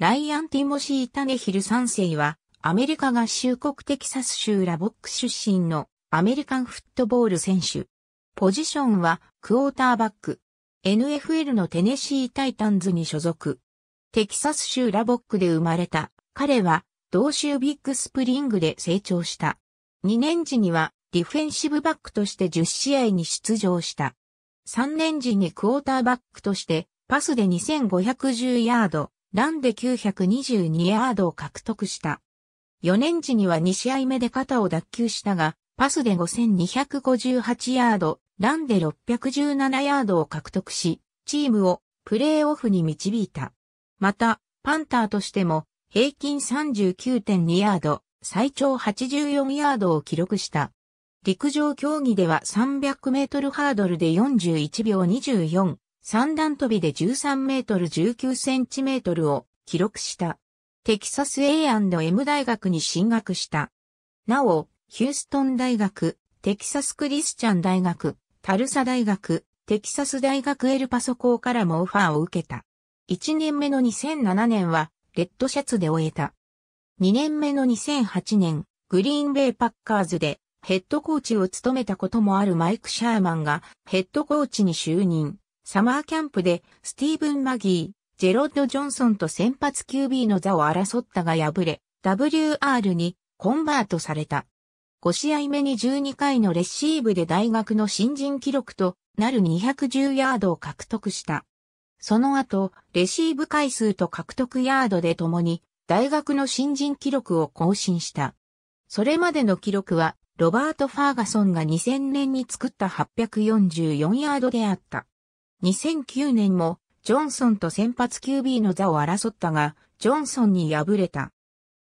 ライアン・ティモシー・タネヒル3世は、アメリカ合衆国テキサス州ラボック出身のアメリカンフットボール選手。ポジションはクォーターバック。NFL のテネシー・タイタンズに所属。テキサス州ラボックで生まれた彼は同州ビッグスプリングで成長した。2年時にはディフェンシブバックとして10試合に出場した。3年時にクォーターバックとしてパスで2510ヤード、ランで922ヤードを獲得した。4年時には2試合目で肩を脱臼したが、パスで5258ヤード、ランで617ヤードを獲得し、チームをプレーオフに導いた。また、パンターとしても、平均39.2ヤード、最長84ヤードを記録した。陸上競技では300メートルハードルで41秒24、三段飛びで13メートル19センチメートルを記録した。テキサス A&M 大学に進学した。なお、ヒューストン大学、テキサスクリスチャン大学、タルサ大学、テキサス大学エルパソ校からもオファーを受けた。1年目の2007年は、レッドシャツで終えた。2年目の2008年、グリーンベイパッカーズでヘッドコーチを務めたこともあるマイク・シャーマンがヘッドコーチに就任。サマーキャンプでスティーブン・マギー、ジェロッド・ジョンソンと先発 QB の座を争ったが敗れ、WR にコンバートされた。5試合目に12回のレシーブで大学の新人記録となる210ヤードを獲得した。その後、レシーブ回数と獲得ヤードで共に大学の新人記録を更新した。それまでの記録は、ロバート・ファーガソンが2000年に作った844ヤードであった。2009年もジョンソンと先発 QB の座を争ったが、ジョンソンに敗れた。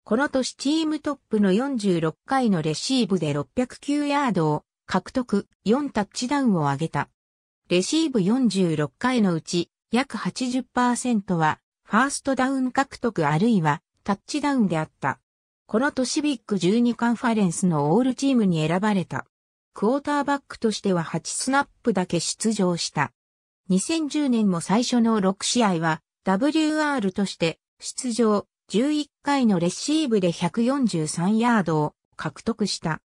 この年チームトップの46回のレシーブで609ヤードを獲得、4タッチダウンを挙げた。レシーブ46回のうち約80%はファーストダウン獲得あるいはタッチダウンであった。この年ビッグ12カンファレンスのオールチームに選ばれた。クォーターバックとしては8スナップだけ出場した。2010年も最初の6試合は WR として出場11回のレシーブで143ヤードを獲得した。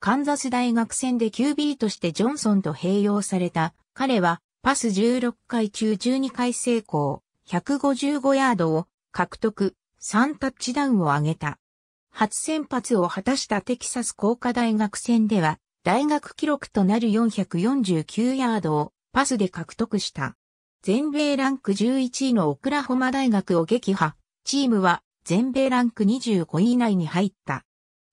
カンザス大学戦で QB としてジョンソンと併用された彼はパス16回中12回成功、155ヤードを獲得、3タッチダウンを挙げた。初先発を果たしたテキサス工科大学戦では大学記録となる449ヤードをパスで獲得した。全米ランク11位のオクラホマ大学を撃破、チームは全米ランク25位以内に入った。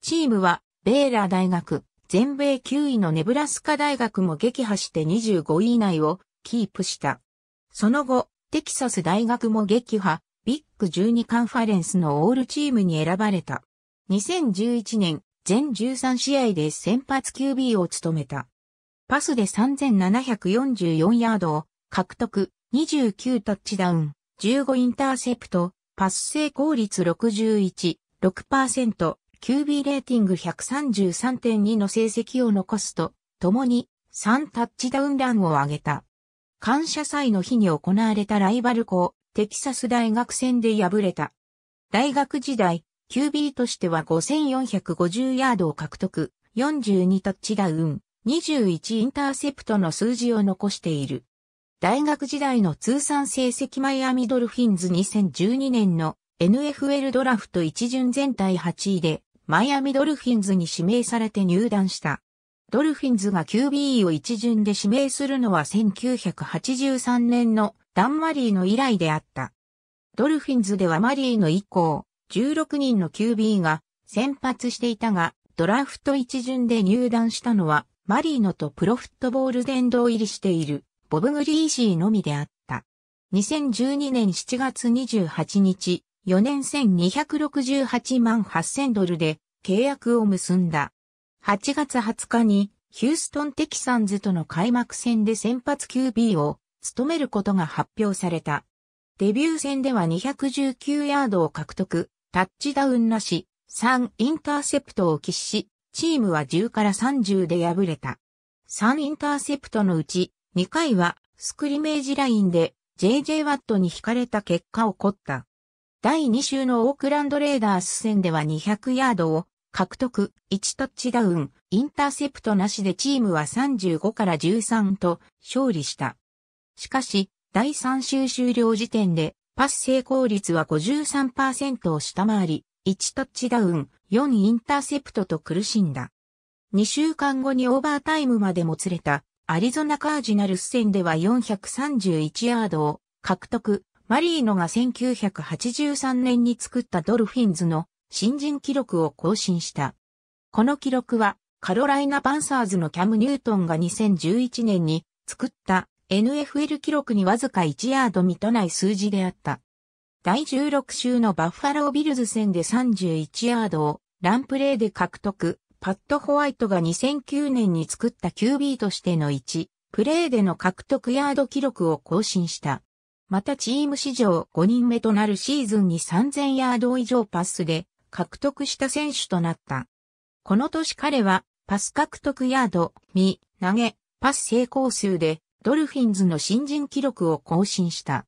チームはベーラー大学、全米9位のネブラスカ大学も撃破して25位以内をキープした。その後、テキサス大学も撃破、ビッグ12カンファレンスのオールチームに選ばれた。2011年、全13試合で先発 QB を務めた。パスで3744ヤードを獲得、29タッチダウン、15インターセプト、パス成功率61、6%、QB レーティング133.2の成績を残すと、共に3タッチダウンランを挙げた。感謝祭の日に行われたライバル校、テキサス大学戦で敗れた。大学時代、QB としては5450ヤードを獲得、42タッチダウン、21インターセプトの数字を残している。大学時代の通算成績マイアミドルフィンズ2012年の NFL ドラフト一巡全体8位でマイアミドルフィンズに指名されて入団した。ドルフィンズが QB を一巡で指名するのは1983年のダン・マリーの以来であった。ドルフィンズではマリーの以降、16人の QB が先発していたが、ドラフト一巡で入団したのはマリーノとプロフットボール殿堂入りしている、ボブ・グリーシーのみであった。2012年7月28日、4年1268万8000ドルで契約を結んだ。8月20日にヒューストン・テキサンズとの開幕戦で先発 QB を務めることが発表された。デビュー戦では219ヤードを獲得、タッチダウンなし、3インターセプトを喫し、チームは10から30で敗れた。3インターセプトのうち、2回はスクリメージラインで JJ ワットに引かれた結果起こった。第2週のオークランドレーダース戦では200ヤードを獲得、1タッチダウン、インターセプトなしでチームは35から13と勝利した。しかし、第3週終了時点でパス成功率は53%を下回り、1タッチダウン、4インターセプトと苦しんだ。2週間後にオーバータイムまでもつれたアリゾナカージナルス戦では431ヤードを獲得。マリーノが1983年に作ったドルフィンズの新人記録を更新した。この記録はカロライナ・パンサーズのキャム・ニュートンが2011年に作った NFL 記録にわずか1ヤード満たない数字であった。第16週のバッファロービルズ戦で31ヤードをランプレーで獲得。パット・ホワイトが2009年に作った QB としての1、プレーでの獲得ヤード記録を更新した。またチーム史上5人目となるシーズンに3000ヤード以上パスで獲得した選手となった。この年彼はパス獲得ヤード、見、投げ、パス成功数でドルフィンズの新人記録を更新した。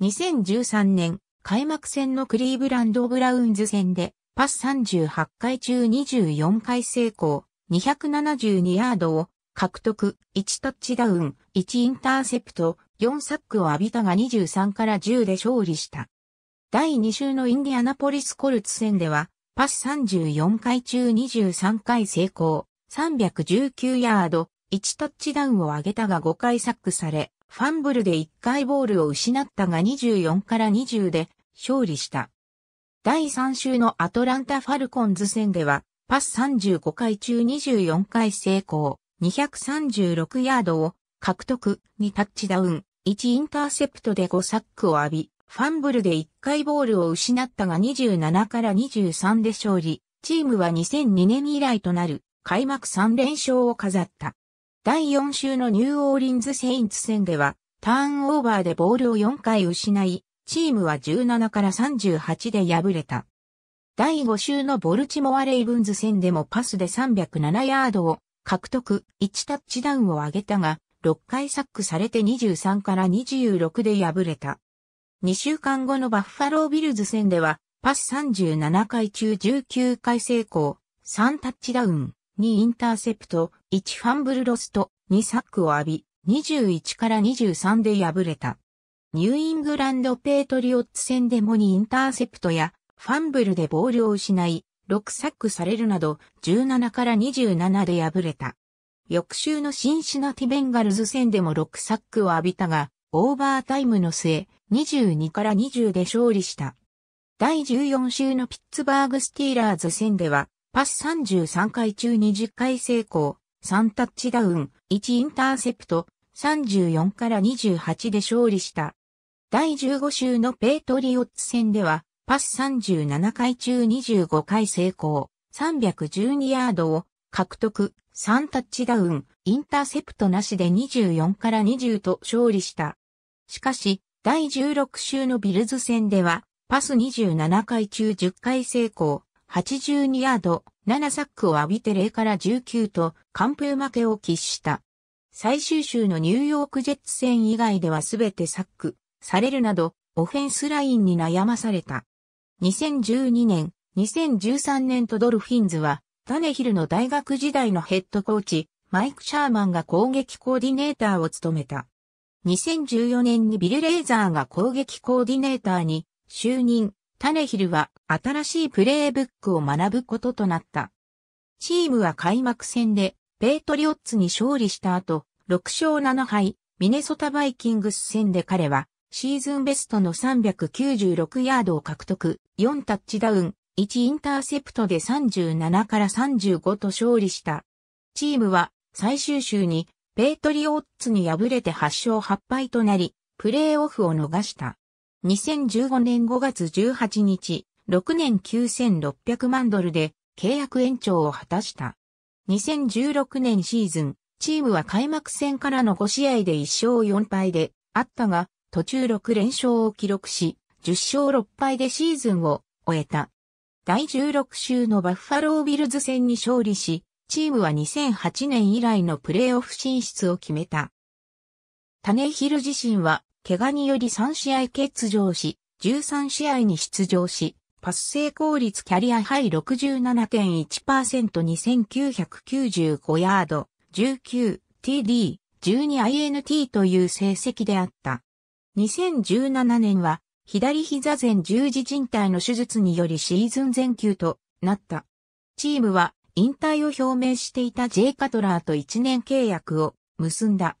2013年、開幕戦のクリーブランド・ブラウンズ戦で、パス38回中24回成功、272ヤードを獲得、1タッチダウン、1インターセプト、4サックを浴びたが23から10で勝利した。第2週のインディアナポリスコルツ戦では、パス34回中23回成功、319ヤード、1タッチダウンを上げたが5回サックされ、ファンブルで1回ボールを失ったが24から20で勝利した。第3週のアトランタ・ファルコンズ戦では、パス35回中24回成功、236ヤードを獲得、2タッチダウン、1インターセプトで5サックを浴び、ファンブルで1回ボールを失ったが27から23で勝利、チームは2002年以来となる開幕3連勝を飾った。第4週のニューオーリンズ・セインツ戦では、ターンオーバーでボールを4回失い、チームは17から38で敗れた。第5週のボルチモア・レイブンズ戦でもパスで307ヤードを獲得、1タッチダウンを挙げたが、6回サックされて23から26で敗れた。2週間後のバッファロービルズ戦では、パス37回中19回成功、3タッチダウン、2インターセプト、1ファンブルロスト、2サックを浴び、21から23で敗れた。ニューイングランドペートリオッツ戦でも2インターセプトやファンブルでボールを失い、6サックされるなど17から27で敗れた。翌週のシンシナティベンガルズ戦でも6サックを浴びたが、オーバータイムの末、22から20で勝利した。第14週のピッツバーグスティーラーズ戦では、パス33回中20回成功、3タッチダウン、1インターセプト、34から28で勝利した。第15週のペイトリオッツ戦では、パス37回中25回成功、312ヤードを獲得、3タッチダウン、インターセプトなしで24から20と勝利した。しかし、第16週のビルズ戦では、パス27回中10回成功、82ヤード、7サックを浴びて0から19と完封負けを喫した。最終週のニューヨークジェッツ戦以外ではすべてサック、されるなど、オフェンスラインに悩まされた。2012年、2013年とドルフィンズは、タネヒルの大学時代のヘッドコーチ、マイク・シャーマンが攻撃コーディネーターを務めた。2014年にビル・レーザーが攻撃コーディネーターに就任。タネヒルは新しいプレイブックを学ぶこととなった。チームは開幕戦でペイトリオッツに勝利した後、6勝7敗、ミネソタバイキングス戦で彼はシーズンベストの396ヤードを獲得、4タッチダウン、1インターセプトで37から35と勝利した。チームは最終週にペイトリオッツに敗れて8勝8敗となり、プレイオフを逃した。2015年5月18日、6年9600万ドルで契約延長を果たした。2016年シーズン、チームは開幕戦からの5試合で1勝4敗であったが、途中6連勝を記録し、10勝6敗でシーズンを終えた。第16週のバッファロービルズ戦に勝利し、チームは2008年以来のプレーオフ進出を決めた。タネヒル自身は怪我により3試合欠場し、13試合に出場し、パス成功率キャリアハイ 67.1%2995 ヤード、19TD、12INT という成績であった。2017年は、左膝前十字靭帯の手術によりシーズン全休となった。チームは引退を表明していた J カトラーと1年契約を結んだ。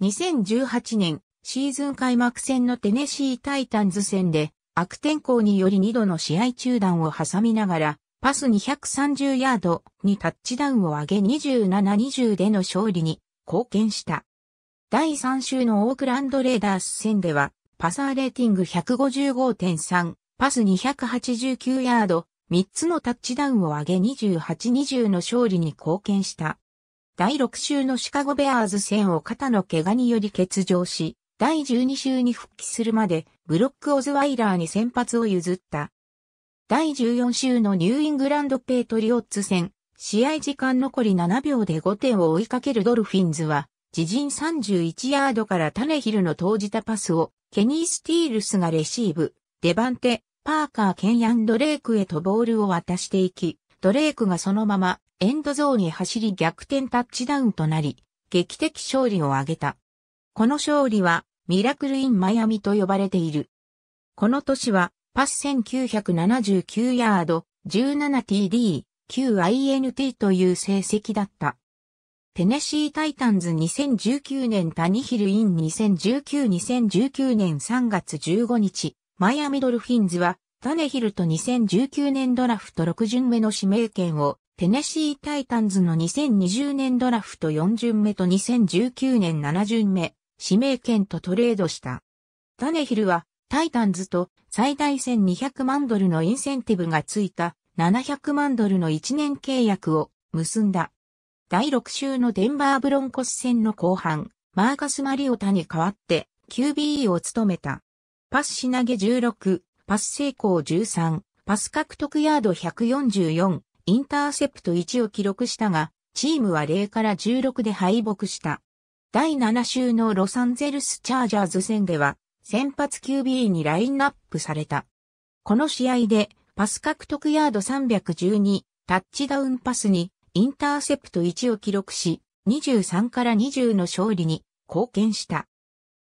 2018年シーズン開幕戦のテネシータイタンズ戦で悪天候により2度の試合中断を挟みながら、パス230ヤードにタッチダウンを上げ27-20での勝利に貢献した。第3週のオークランドレーダース戦では、パサーレーティング155.3、パス289ヤード、3つのタッチダウンを上げ28-20の勝利に貢献した。第6週のシカゴベアーズ戦を肩の怪我により欠場し、第12週に復帰するまで、ブロック・オズワイラーに先発を譲った。第14週のニューイングランド・ペイトリオッツ戦、試合時間残り7秒で5点を追いかけるドルフィンズは、自陣31ヤードからタネヒルの投じたパスを、ケニー・スティールスがレシーブ、デバンテ、パーカー・ケンヤン・ドレイクへとボールを渡していき、ドレイクがそのままエンドゾーンへ走り逆転タッチダウンとなり、劇的勝利を挙げた。この勝利はミラクル・イン・マイアミと呼ばれている。この年は、パス1979ヤード、17TD、9INT という成績だった。テネシータイタンズ2019年タニヒルイン2019-2019年3月15日、マイアミドルフィンズは、タネヒルと2019年ドラフト6巡目の指名権を、テネシータイタンズの2020年ドラフト4巡目と2019年7巡目、指名権とトレードした。タネヒルはタイタンズと最大1200万ドルのインセンティブがついた700万ドルの1年契約を結んだ。第6週のデンバーブロンコス戦の後半、マーカス・マリオタに代わって QBE を務めた。パスし投げ16、パス成功13、パス獲得ヤード144、インターセプト1を記録したが、チームは0から16で敗北した。第7週のロサンゼルスチャージャーズ戦では、先発 QB にラインナップされた。この試合で、パス獲得ヤード312、タッチダウンパスに、インターセプト1を記録し、23から20の勝利に貢献した。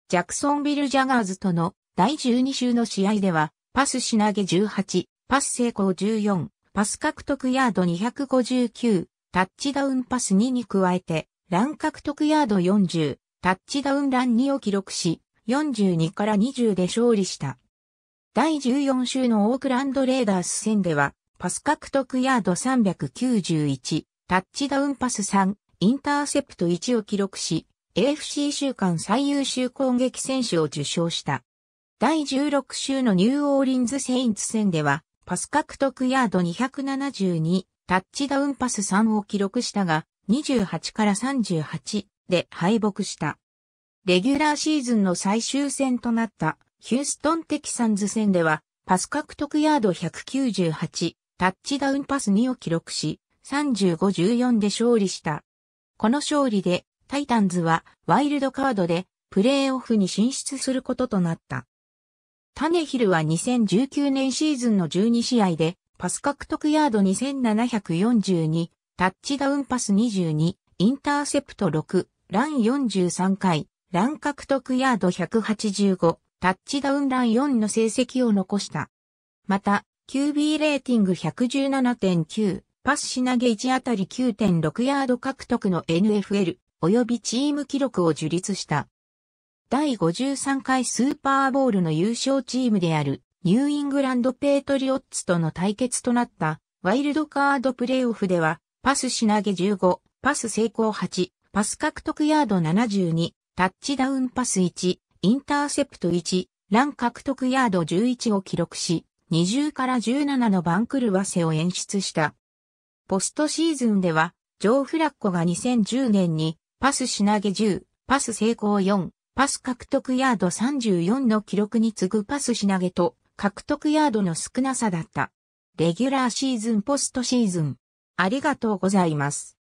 ジャクソンビル・ジャガーズとの第12週の試合では、パスし投げ18、パス成功14、パス獲得ヤード259、タッチダウンパス2に加えて、ラン獲得ヤード40、タッチダウンラン2を記録し、42から20で勝利した。第14週のオークランドレーダース戦では、パス獲得ヤード391、タッチダウンパス3、インターセプト1を記録し、AFC 週間最優秀攻撃選手を受賞した。第16週のニューオーリンズ・セインツ戦では、パス獲得ヤード272、タッチダウンパス3を記録したが、28から38で敗北した。レギュラーシーズンの最終戦となったヒューストンテキサンズ戦ではパス獲得ヤード198、タッチダウンパス2を記録し、35-14で勝利した。この勝利でタイタンズはワイルドカードでプレーオフに進出することとなった。タネヒルは2019年シーズンの12試合でパス獲得ヤード2742、タッチダウンパス22、インターセプト6、ラン43回、ラン獲得ヤード185、タッチダウンラン4の成績を残した。また、QB レーティング117.9、パスし投げ1あたり9.6ヤード獲得の NFL、及びチーム記録を樹立した。第53回スーパーボールの優勝チームである、ニューイングランド・ペートリオッツとの対決となった、ワイルドカードプレイオフでは、パス品投げ15、パス成功8、パス獲得ヤード72、タッチダウンパス1、インターセプト1、ラン獲得ヤード11を記録し、20から17の番狂わせを演出した。ポストシーズンでは、ジョー・フラッコが2010年に、パス品投げ10、パス成功4、パス獲得ヤード34の記録に次ぐパス品投げと、獲得ヤードの少なさだった。レギュラーシーズンポストシーズン、ありがとうございます。